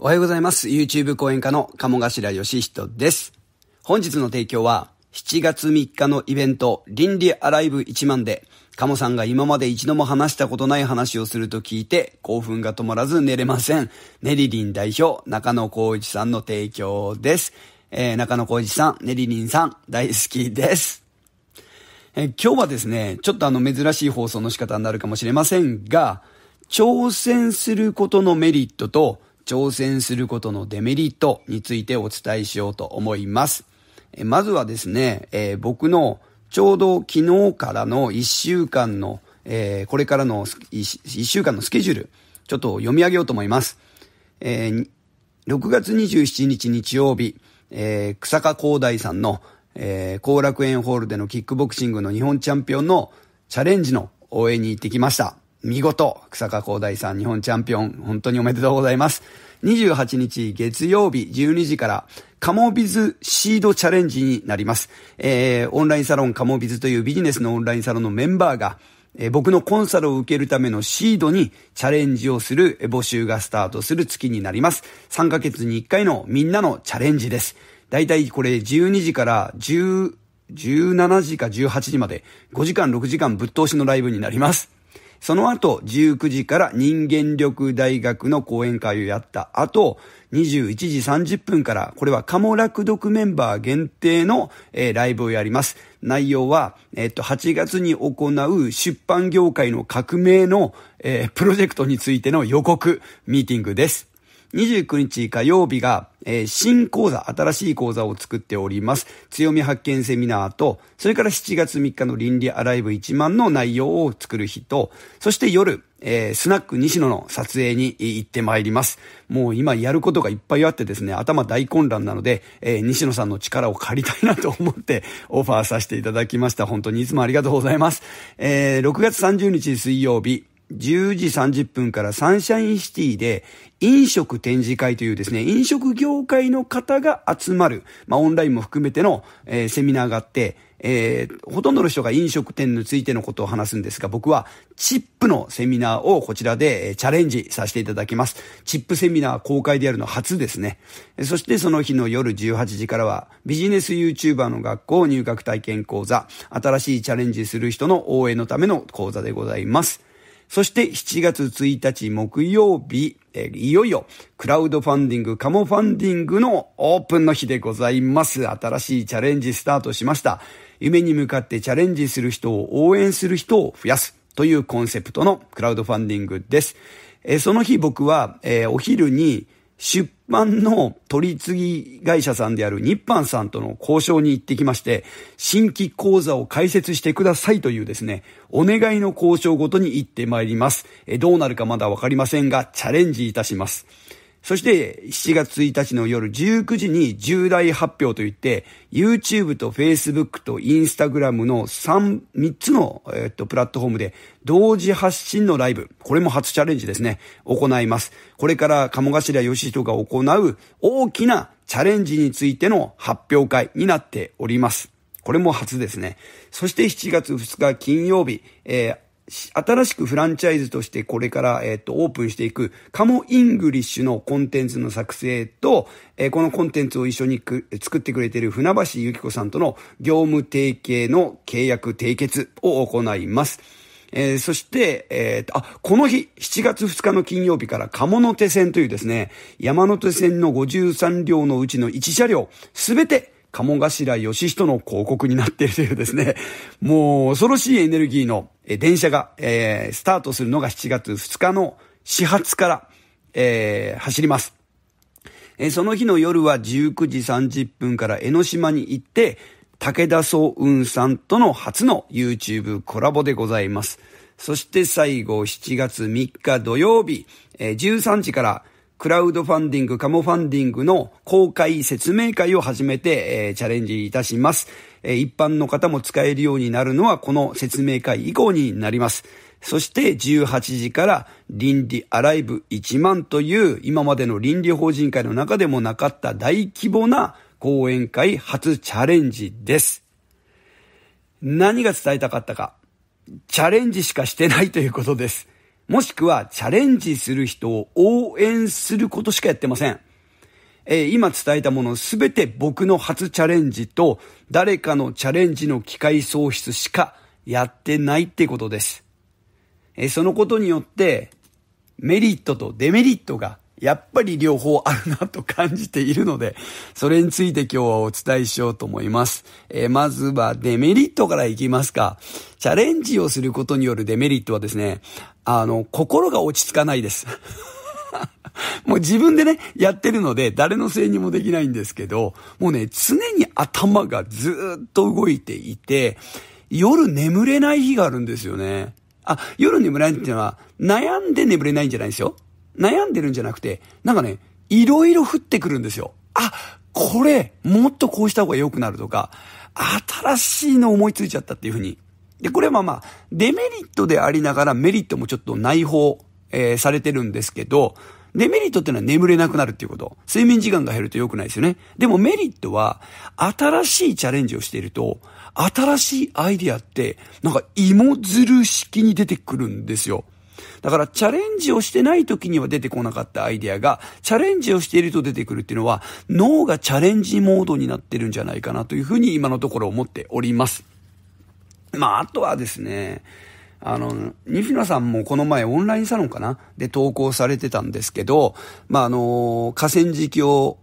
おはようございます。YouTube 講演家の鴨頭義人です。本日の提供は、7月3日のイベント、倫理アライブ1万で、鴨さんが今まで一度も話したことない話をすると聞いて、興奮が止まらず寝れません。ネリリン代表、中野浩一さんの提供です。えー、中野浩一さん、ネリリンさん、大好きです。えー、今日はですね、ちょっとあの珍しい放送の仕方になるかもしれませんが、挑戦することのメリットと、挑戦することのデメリットについてお伝えしようと思います。えまずはですね、えー、僕のちょうど昨日からの1週間の、えー、これからの 1, 1, 週間のスケジュール、ちょっと読み上げようと思います。えー、6月27日日曜日、えー、草加光大さんの、えー、後楽園ホールでのキックボクシングの日本チャンピオンのチャレンジの応援に行ってきました。見事、草加工大さん日本チャンピオン、本当におめでとうございます。28日月曜日12時から、カモビズシードチャレンジになります。えー、オンラインサロンカモビズというビジネスのオンラインサロンのメンバーが、え僕のコンサルを受けるためのシードにチャレンジをする募集がスタートする月になります。3ヶ月に1回のみんなのチャレンジです。だいたいこれ12時から10、17時か18時まで5時間6時間ぶっ通しのライブになります。その後、19時から人間力大学の講演会をやった後、21時30分から、これはカモラクドクメンバー限定の、えー、ライブをやります。内容は、えっと、8月に行う出版業界の革命の、えー、プロジェクトについての予告ミーティングです。29日火曜日が、えー、新講座、新しい講座を作っております。強み発見セミナーと、それから7月3日の倫理アライブ1万の内容を作る日と、そして夜、えー、スナック西野の撮影に行ってまいります。もう今やることがいっぱいあってですね、頭大混乱なので、えー、西野さんの力を借りたいなと思ってオファーさせていただきました。本当にいつもありがとうございます。えー、6月30日水曜日、10時30分からサンシャインシティで飲食展示会というですね、飲食業界の方が集まる、まあオンラインも含めての、えー、セミナーがあって、えー、ほとんどの人が飲食店についてのことを話すんですが、僕はチップのセミナーをこちらで、えー、チャレンジさせていただきます。チップセミナー公開でやるの初ですね。えそしてその日の夜18時からは、ビジネス YouTuber の学校入学体験講座、新しいチャレンジする人の応援のための講座でございます。そして7月1日木曜日、いよいよ、クラウドファンディング、カモファンディングのオープンの日でございます。新しいチャレンジスタートしました。夢に向かってチャレンジする人を応援する人を増やすというコンセプトのクラウドファンディングです。えその日僕は、えお昼に、出版の取り次ぎ会社さんである日版さんとの交渉に行ってきまして、新規講座を開設してくださいというですね、お願いの交渉ごとに行ってまいります。えどうなるかまだわかりませんが、チャレンジいたします。そして、7月1日の夜19時に重大発表といって、YouTube と Facebook と Instagram の3、3つの、えっと、プラットフォームで同時発信のライブ。これも初チャレンジですね。行います。これから鴨頭義人が行う大きなチャレンジについての発表会になっております。これも初ですね。そして7月2日金曜日、えー新しくフランチャイズとしてこれから、えっ、と、オープンしていく、カモイングリッシュのコンテンツの作成と、えー、このコンテンツを一緒に作ってくれている船橋ゆき子さんとの業務提携の契約締結を行います。えー、そして、えー、あ、この日、7月2日の金曜日から鴨手線というですね、山手線の53両のうちの1車両、すべて、鴨頭義人の広告になっているというですね、もう恐ろしいエネルギーの電車が、えー、スタートするのが7月2日の始発から、えー、走ります。えー、その日の夜は19時30分から江ノ島に行って、武田総雲さんとの初の YouTube コラボでございます。そして最後7月3日土曜日、えー、13時からクラウドファンディング、カモファンディングの公開説明会を始めて、えー、チャレンジいたします、えー、一般の方も使えるようになるのはこの説明会以降になります。そして18時から倫理アライブ1万という今までの倫理法人会の中でもなかった大規模な講演会初チャレンジです。何が伝えたかったか。チャレンジしかしてないということです。もしくはチャレンジする人を応援することしかやってません。えー、今伝えたものすべて僕の初チャレンジと誰かのチャレンジの機会創出しかやってないってことです。えー、そのことによってメリットとデメリットがやっぱり両方あるなと感じているので、それについて今日はお伝えしようと思います。えー、まずはデメリットからいきますか。チャレンジをすることによるデメリットはですね、あの、心が落ち着かないです。もう自分でね、やってるので、誰のせいにもできないんですけど、もうね、常に頭がずっと動いていて、夜眠れない日があるんですよね。あ、夜眠れないっていうのは、悩んで眠れないんじゃないんですよ。悩んでるんじゃなくて、なんかね、いろいろ降ってくるんですよ。あ、これ、もっとこうした方が良くなるとか、新しいの思いついちゃったっていうふうにで、これはまあ、デメリットでありながらメリットもちょっと内包、えー、されてるんですけど、デメリットってのは眠れなくなるっていうこと。睡眠時間が減ると良くないですよね。でもメリットは、新しいチャレンジをしていると、新しいアイディアって、なんか芋づる式に出てくるんですよ。だからチャレンジをしてない時には出てこなかったアイデアが、チャレンジをしていると出てくるっていうのは、脳がチャレンジモードになってるんじゃないかなというふうに今のところ思っております。まあ、あとはですね、あの、西野さんもこの前オンラインサロンかなで投稿されてたんですけど、まあ、あの、河川敷を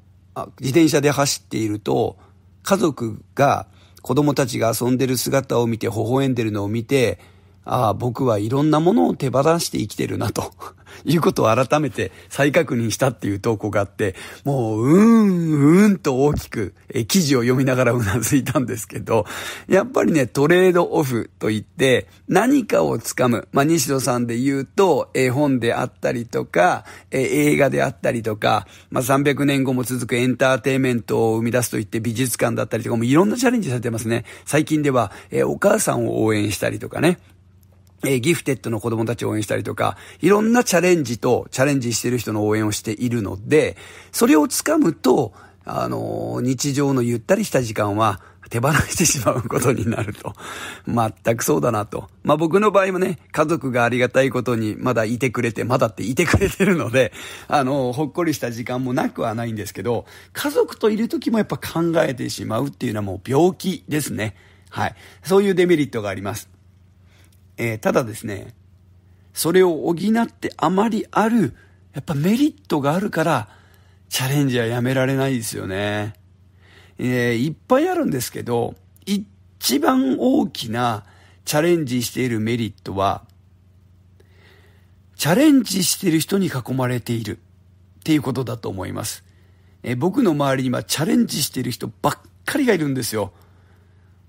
自転車で走っていると、家族が子供たちが遊んでる姿を見て微笑んでるのを見て、ああ、僕はいろんなものを手放して生きてるなと いうことを改めて再確認したっていう投稿があって、もう、うーん、うーんと大きく、え、記事を読みながらうなずいたんですけど、やっぱりね、トレードオフといって、何かをつかむ。まあ、西野さんで言うと、絵本であったりとか、え、映画であったりとか、まあ、300年後も続くエンターテイメントを生み出すといって美術館だったりとかもいろんなチャレンジされてますね。最近では、え、お母さんを応援したりとかね、えギフテッドの子供たちを応援したりとか、いろんなチャレンジとチャレンジしてる人の応援をしているので、それをつかむと、あの、日常のゆったりした時間は手放してしまうことになると。全くそうだなと。まあ、僕の場合もね、家族がありがたいことにまだいてくれて、まだっていてくれてるので、あの、ほっこりした時間もなくはないんですけど、家族といる時もやっぱ考えてしまうっていうのはもう病気ですね。はい。そういうデメリットがあります。えー、ただですね、それを補ってあまりある、やっぱメリットがあるから、チャレンジはやめられないですよね。えー、いっぱいあるんですけど、一番大きなチャレンジしているメリットは、チャレンジしている人に囲まれているっていうことだと思います。えー、僕の周りにはチャレンジしている人ばっかりがいるんですよ。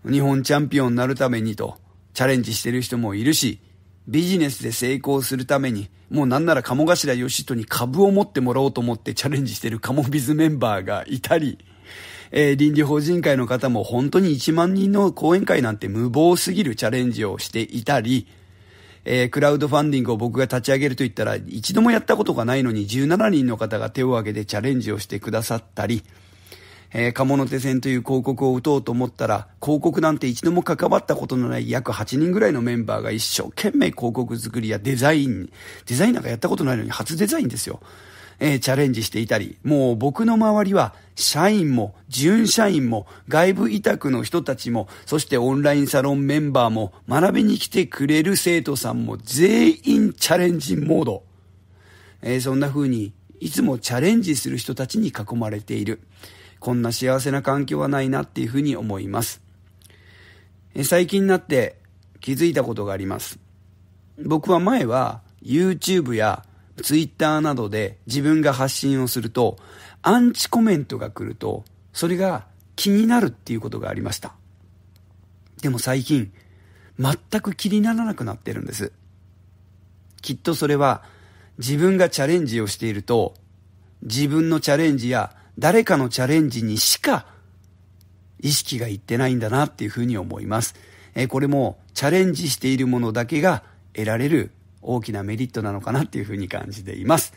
日本チャンピオンになるためにと。チャレンジしてる人もいるし、ビジネスで成功するために、もうなんなら鴨頭義人に株を持ってもらおうと思ってチャレンジしてるカモビズメンバーがいたり、えー、倫理法人会の方も本当に1万人の講演会なんて無謀すぎるチャレンジをしていたり、えー、クラウドファンディングを僕が立ち上げると言ったら、一度もやったことがないのに17人の方が手を挙げてチャレンジをしてくださったり、えー、鴨手線という広告を打とうと思ったら、広告なんて一度も関わったことのない約8人ぐらいのメンバーが一生懸命広告作りやデザイン、デザインなんかやったことないのに初デザインですよ。えー、チャレンジしていたり、もう僕の周りは、社員も、準社員も、外部委託の人たちも、そしてオンラインサロンメンバーも、学びに来てくれる生徒さんも、全員チャレンジモード。えー、そんな風に、いつもチャレンジする人たちに囲まれている。こんな幸せな環境はないなっていうふうに思います。最近になって気づいたことがあります。僕は前は YouTube や Twitter などで自分が発信をすると、アンチコメントが来ると、それが気になるっていうことがありました。でも最近、全く気にならなくなってるんです。きっとそれは自分がチャレンジをしていると、自分のチャレンジや誰かのチャレンジにしか意識がいってないんだなっていうふうに思います。えこれもチャレンジしているものだけが得られる大きなメリットなのかなっていうふうに感じています。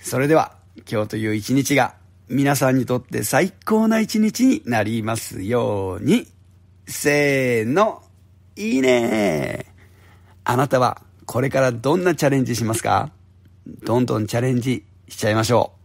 それでは今日という一日が皆さんにとって最高な一日になりますように。せーの、いいねあなたはこれからどんなチャレンジしますかどんどんチャレンジしちゃいましょう。